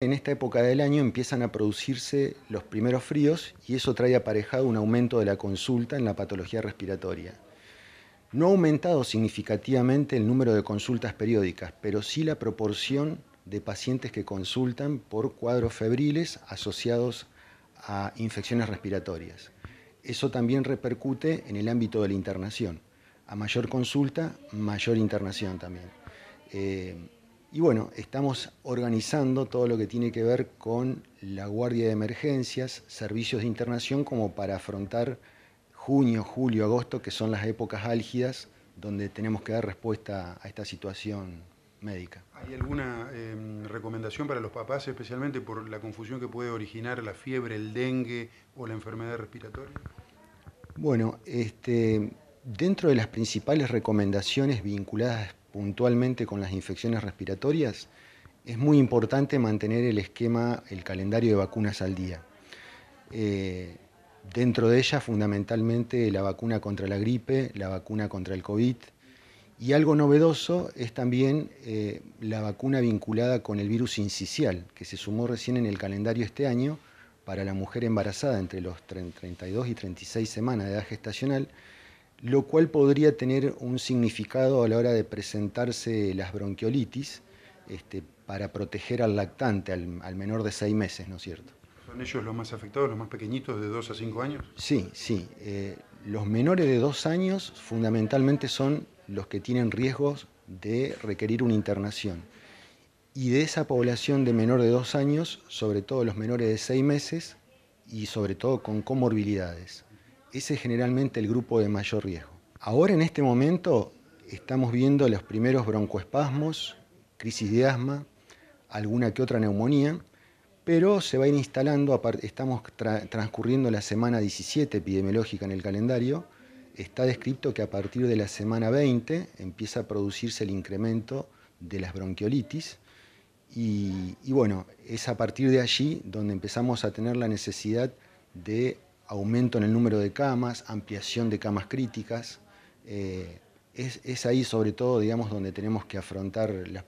En esta época del año empiezan a producirse los primeros fríos y eso trae aparejado un aumento de la consulta en la patología respiratoria. No ha aumentado significativamente el número de consultas periódicas, pero sí la proporción de pacientes que consultan por cuadros febriles asociados a infecciones respiratorias. Eso también repercute en el ámbito de la internación. A mayor consulta, mayor internación también. Eh, y bueno, estamos organizando todo lo que tiene que ver con la Guardia de Emergencias, servicios de internación, como para afrontar junio, julio, agosto, que son las épocas álgidas donde tenemos que dar respuesta a esta situación médica. ¿Hay alguna em, recomendación para los papás, especialmente por la confusión que puede originar la fiebre, el dengue o la enfermedad respiratoria? Bueno, este, dentro de las principales recomendaciones vinculadas puntualmente con las infecciones respiratorias, es muy importante mantener el esquema, el calendario de vacunas al día. Eh, dentro de ella, fundamentalmente, la vacuna contra la gripe, la vacuna contra el COVID. Y algo novedoso es también eh, la vacuna vinculada con el virus incisional, que se sumó recién en el calendario este año para la mujer embarazada entre los 32 y 36 semanas de edad gestacional, lo cual podría tener un significado a la hora de presentarse las bronquiolitis este, para proteger al lactante, al, menor de seis meses, ¿no es cierto? ¿Son ellos los más afectados, los más pequeñitos, de dos a cinco años? Sí, sí. Eh, los menores de dos años fundamentalmente son los que tienen riesgos de requerir una internación. Y de esa población de menor de dos años, sobre todo los menores de seis meses y sobre todo con comorbilidades. Ese es generalmente el grupo de mayor riesgo. Ahora en este momento estamos viendo los primeros broncoespasmos, crisis de asma, alguna que otra neumonía, pero se va a ir instalando, estamos transcurriendo la semana 17 epidemiológica en el calendario, está descrito que a partir de la semana 20 empieza a producirse el incremento de las bronquiolitis y bueno, es a partir de allí donde empezamos a tener la necesidad de aumento en el número de camas, ampliación de camas críticas. Eh, es, es, ahí sobre todo, digamos, donde tenemos que afrontar las